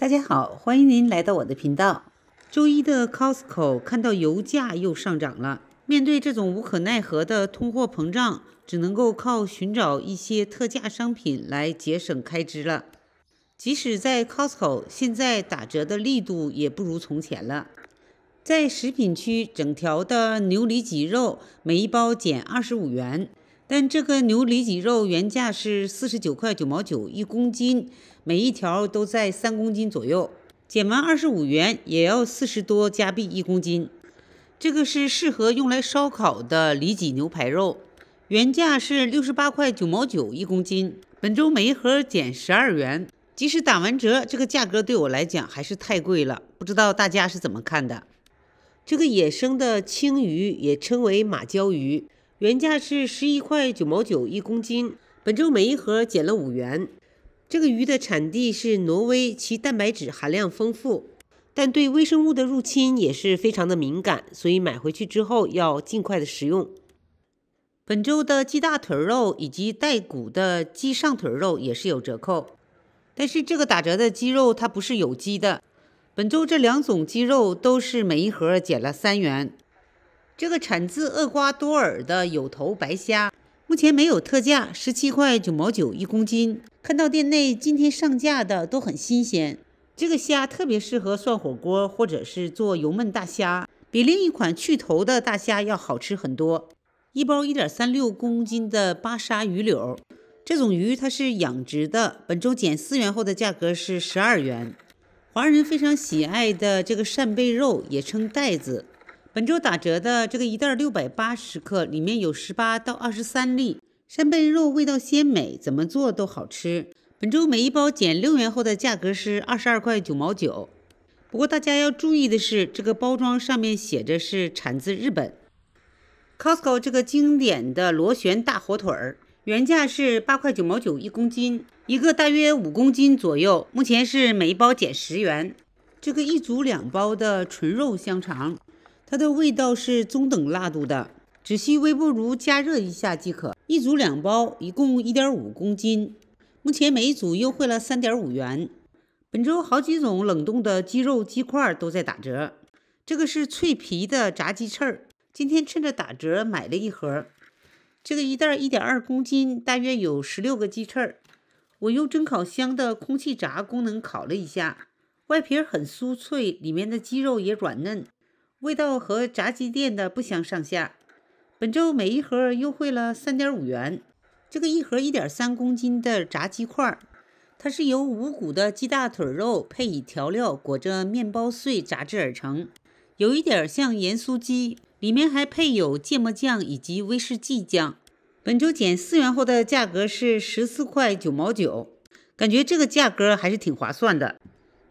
大家好，欢迎您来到我的频道。周一的 Costco 看到油价又上涨了，面对这种无可奈何的通货膨胀，只能够靠寻找一些特价商品来节省开支了。即使在 Costco，现在打折的力度也不如从前了。在食品区，整条的牛里脊肉，每一包减二十五元。但这个牛里脊肉原价是四十九块九毛九一公斤，每一条都在三公斤左右，减完二十五元也要四十多加币一公斤。这个是适合用来烧烤的里脊牛排肉，原价是六十八块九毛九一公斤，本周每一盒减十二元，即使打完折，这个价格对我来讲还是太贵了。不知道大家是怎么看的？这个野生的青鱼也称为马鲛鱼。原价是十一块九毛九一公斤，本周每一盒减了五元。这个鱼的产地是挪威，其蛋白质含量丰富，但对微生物的入侵也是非常的敏感，所以买回去之后要尽快的食用。本周的鸡大腿肉以及带骨的鸡上腿肉也是有折扣，但是这个打折的鸡肉它不是有机的。本周这两种鸡肉都是每一盒减了三元。这个产自厄瓜多尔的有头白虾，目前没有特价，十七块九毛九一公斤。看到店内今天上架的都很新鲜。这个虾特别适合涮火锅或者是做油焖大虾，比另一款去头的大虾要好吃很多。一包一点三六公斤的巴沙鱼柳，这种鱼它是养殖的，本周减四元后的价格是十二元。华人非常喜爱的这个扇贝肉，也称带子。本周打折的这个一袋六百八十克，里面有十八到二十三粒山贝肉，味道鲜美，怎么做都好吃。本周每一包减六元后的价格是二十二块九毛九。不过大家要注意的是，这个包装上面写着是产自日本。Costco 这个经典的螺旋大火腿儿，原价是八块九毛九一公斤，一个大约五公斤左右。目前是每一包减十元。这个一组两包的纯肉香肠。它的味道是中等辣度的，只需微波炉加热一下即可。一组两包，一共一点五公斤。目前每一组优惠了三点五元。本周好几种冷冻的鸡肉鸡块都在打折。这个是脆皮的炸鸡翅儿，今天趁着打折买了一盒。这个一袋一点二公斤，大约有十六个鸡翅儿。我用蒸烤箱的空气炸功能烤了一下，外皮很酥脆，里面的鸡肉也软嫩。味道和炸鸡店的不相上下。本周每一盒优惠了三点五元。这个一盒一点三公斤的炸鸡块，它是由无骨的鸡大腿肉配以调料裹着面包碎炸制而成，有一点像盐酥鸡。里面还配有芥末酱以及威士忌酱。本周减四元后的价格是十四块九毛九，感觉这个价格还是挺划算的。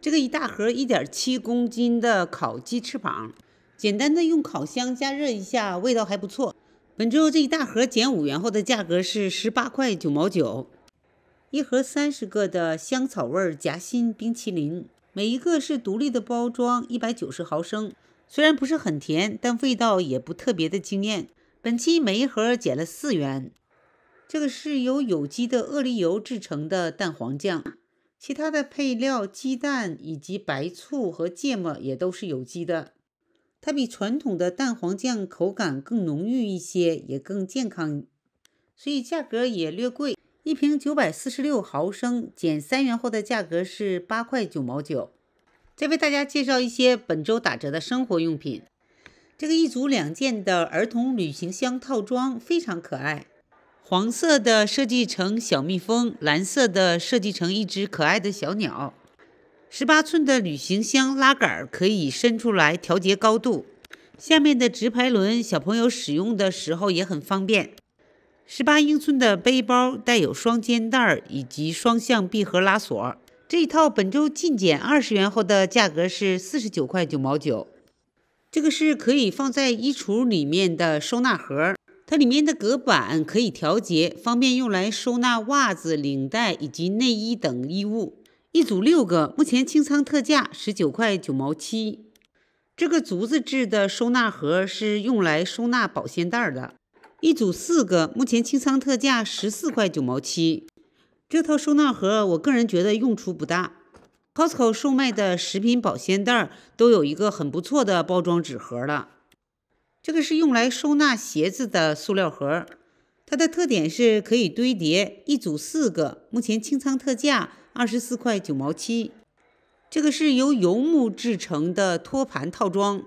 这个一大盒一点七公斤的烤鸡翅膀。简单的用烤箱加热一下，味道还不错。本周这一大盒减五元后的价格是十八块九毛九，一盒三十个的香草味夹心冰淇淋，每一个是独立的包装，一百九十毫升。虽然不是很甜，但味道也不特别的惊艳。本期每一盒减了四元。这个是由有机的鳄梨油制成的蛋黄酱，其他的配料鸡蛋以及白醋和芥末也都是有机的。它比传统的蛋黄酱口感更浓郁一些，也更健康，所以价格也略贵。一瓶九百四十六毫升，减三元后的价格是八块九毛九。再为大家介绍一些本周打折的生活用品。这个一组两件的儿童旅行箱套装非常可爱，黄色的设计成小蜜蜂，蓝色的设计成一只可爱的小鸟。十八寸的旅行箱拉杆可以伸出来调节高度，下面的直排轮小朋友使用的时候也很方便。十八英寸的背包带有双肩带以及双向闭合拉锁。这一套本周进减二十元后的价格是四十九块九毛九。这个是可以放在衣橱里面的收纳盒，它里面的隔板可以调节，方便用来收纳袜子、领带以及内衣等衣物。一组六个，目前清仓特价十九块九毛七。这个竹子制的收纳盒是用来收纳保鲜袋的。一组四个，目前清仓特价十四块九毛七。这套收纳盒，我个人觉得用处不大。Costco 售卖的食品保鲜袋都有一个很不错的包装纸盒了。这个是用来收纳鞋子的塑料盒，它的特点是可以堆叠。一组四个，目前清仓特价。二十四块九毛七，这个是由油木制成的托盘套装，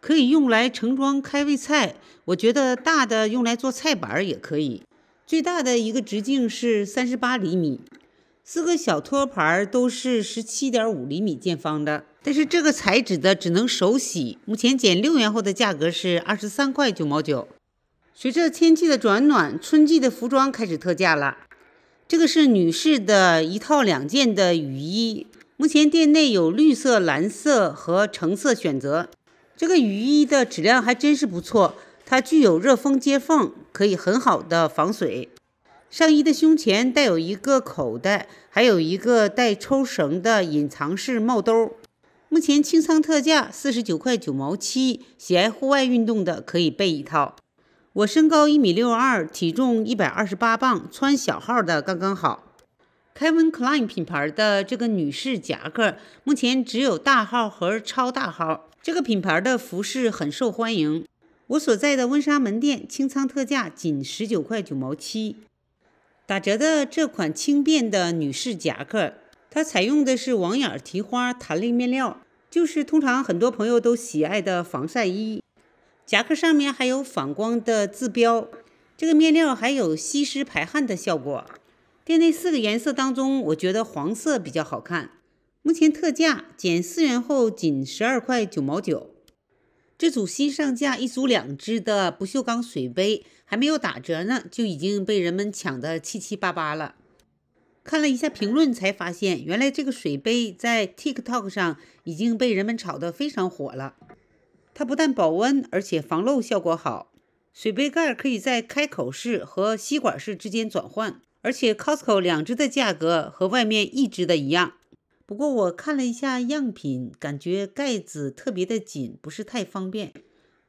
可以用来盛装开胃菜。我觉得大的用来做菜板儿也可以。最大的一个直径是三十八厘米，四个小托盘都是十七点五厘米见方的。但是这个材质的只能手洗。目前减六元后的价格是二十三块九毛九。随着天气的转暖，春季的服装开始特价了。这个是女士的一套两件的雨衣，目前店内有绿色、蓝色和橙色选择。这个雨衣的质量还真是不错，它具有热风接缝，可以很好的防水。上衣的胸前带有一个口袋，还有一个带抽绳的隐藏式帽兜。目前清仓特价四十九块九毛七，喜爱户外运动的可以备一套。我身高一米六二，体重一百二十八磅，穿小号的刚刚好。Kevin Klein 品牌的这个女士夹克，目前只有大号和超大号。这个品牌的服饰很受欢迎，我所在的温莎门店清仓特价仅十九块九毛七。打折的这款轻便的女士夹克，它采用的是网眼提花弹力面料，就是通常很多朋友都喜爱的防晒衣。夹克上面还有反光的字标，这个面料还有吸湿排汗的效果。店内四个颜色当中，我觉得黄色比较好看。目前特价减四元后仅十二块九毛九。这组新上架一组两只的不锈钢水杯还没有打折呢，就已经被人们抢得七七八八了。看了一下评论才发现，原来这个水杯在 TikTok 上已经被人们炒得非常火了。它不但保温，而且防漏效果好。水杯盖可以在开口式和吸管式之间转换，而且 Costco 两只的价格和外面一只的一样。不过我看了一下样品，感觉盖子特别的紧，不是太方便。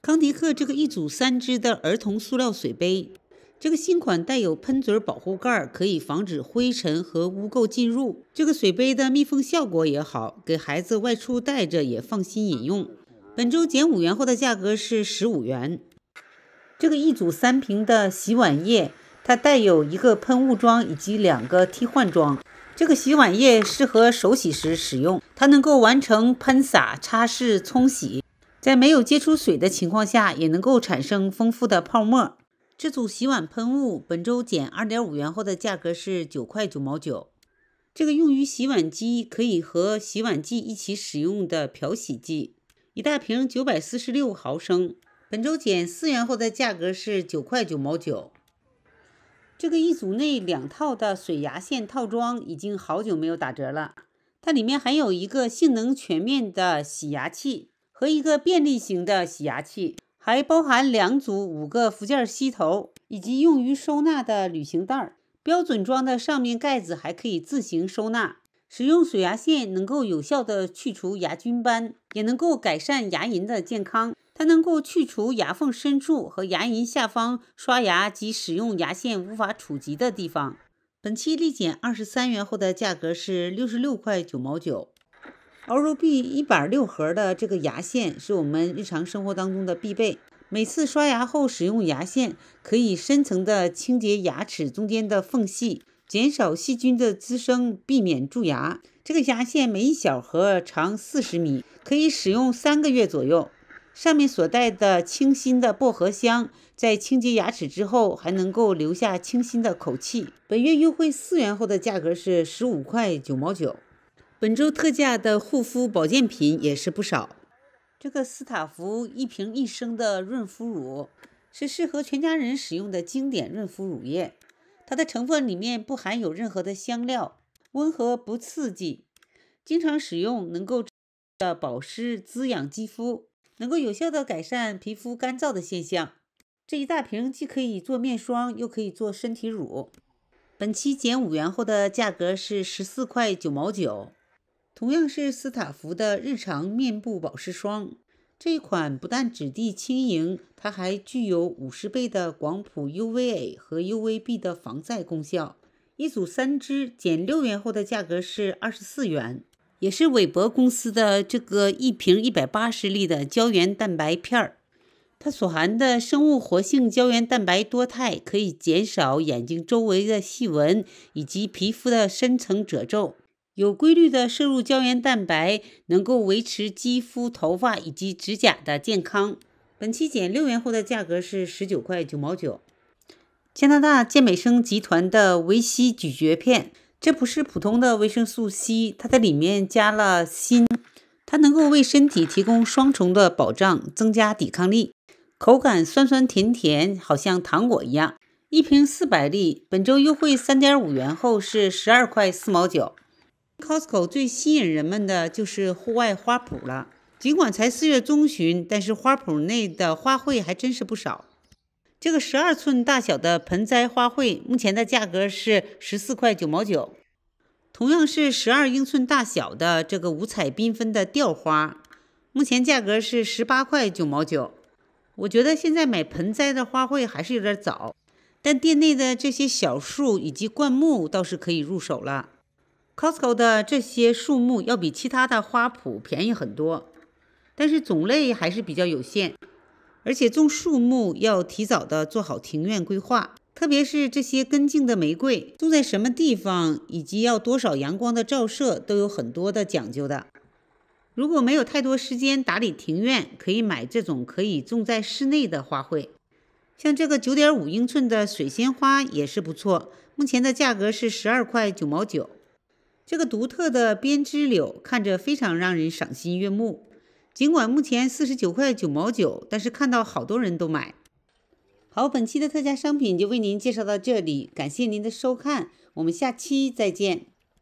康迪克这个一组三只的儿童塑料水杯，这个新款带有喷嘴保护盖，可以防止灰尘和污垢进入。这个水杯的密封效果也好，给孩子外出带着也放心饮用。本周减五元后的价格是十五元。这个一组三瓶的洗碗液，它带有一个喷雾装以及两个替换装。这个洗碗液适合手洗时使用，它能够完成喷洒、擦拭、冲洗。在没有接触水的情况下，也能够产生丰富的泡沫。这组洗碗喷雾本周减二点五元后的价格是九块九毛九。这个用于洗碗机，可以和洗碗剂一起使用的漂洗剂。一大瓶九百四十六毫升，本周减四元后的价格是九块九毛九。这个一组内两套的水牙线套装已经好久没有打折了。它里面还有一个性能全面的洗牙器和一个便利型的洗牙器，还包含两组五个附件吸头，以及用于收纳的旅行袋。标准装的上面盖子还可以自行收纳。使用水牙线能够有效的去除牙菌斑，也能够改善牙龈的健康。它能够去除牙缝深处和牙龈下方刷牙及使用牙线无法触及的地方。本期立减二十三元后的价格是六十六块九毛九。欧若碧一百六盒的这个牙线是我们日常生活当中的必备。每次刷牙后使用牙线，可以深层的清洁牙齿中间的缝隙。减少细菌的滋生，避免蛀牙。这个牙线每一小盒长四十米，可以使用三个月左右。上面所带的清新的薄荷香，在清洁牙齿之后还能够留下清新的口气。本月优惠四元后的价格是十五块九毛九。本周特价的护肤保健品也是不少。这个斯塔芙一瓶一升的润肤乳，是适合全家人使用的经典润肤乳液。它的成分里面不含有任何的香料，温和不刺激，经常使用能够的保湿滋养肌肤，能够有效的改善皮肤干燥的现象。这一大瓶既可以做面霜，又可以做身体乳。本期减五元后的价格是十四块九毛九，同样是斯塔芙的日常面部保湿霜。这款不但质地轻盈，它还具有五十倍的广谱 UVA 和 UVB 的防晒功效。一组三支减六元后的价格是二十四元，也是韦博公司的这个一瓶一百八十粒的胶原蛋白片儿。它所含的生物活性胶原蛋白多肽可以减少眼睛周围的细纹以及皮肤的深层褶皱。有规律的摄入胶原蛋白，能够维持肌肤、头发以及指甲的健康。本期减六元后的价格是十九块九毛九。加拿大健美生集团的维 C 咀嚼片，这不是普通的维生素 C，它在里面加了锌，它能够为身体提供双重的保障，增加抵抗力。口感酸酸甜甜，好像糖果一样。一瓶四百粒，本周优惠三点五元后是十二块四毛九。Costco 最吸引人们的就是户外花圃了。尽管才四月中旬，但是花圃内的花卉还真是不少。这个十二寸大小的盆栽花卉，目前的价格是十四块九毛九。同样是十二英寸大小的这个五彩缤纷的吊花，目前价格是十八块九毛九。我觉得现在买盆栽的花卉还是有点早，但店内的这些小树以及灌木倒是可以入手了。Costco 的这些树木要比其他的花圃便宜很多，但是种类还是比较有限。而且种树木要提早的做好庭院规划，特别是这些根茎的玫瑰，种在什么地方以及要多少阳光的照射，都有很多的讲究的。如果没有太多时间打理庭院，可以买这种可以种在室内的花卉，像这个九点五英寸的水仙花也是不错。目前的价格是十二块九毛九。这个独特的编织柳看着非常让人赏心悦目，尽管目前四十九块九毛九，但是看到好多人都买。好，本期的特价商品就为您介绍到这里，感谢您的收看，我们下期再见。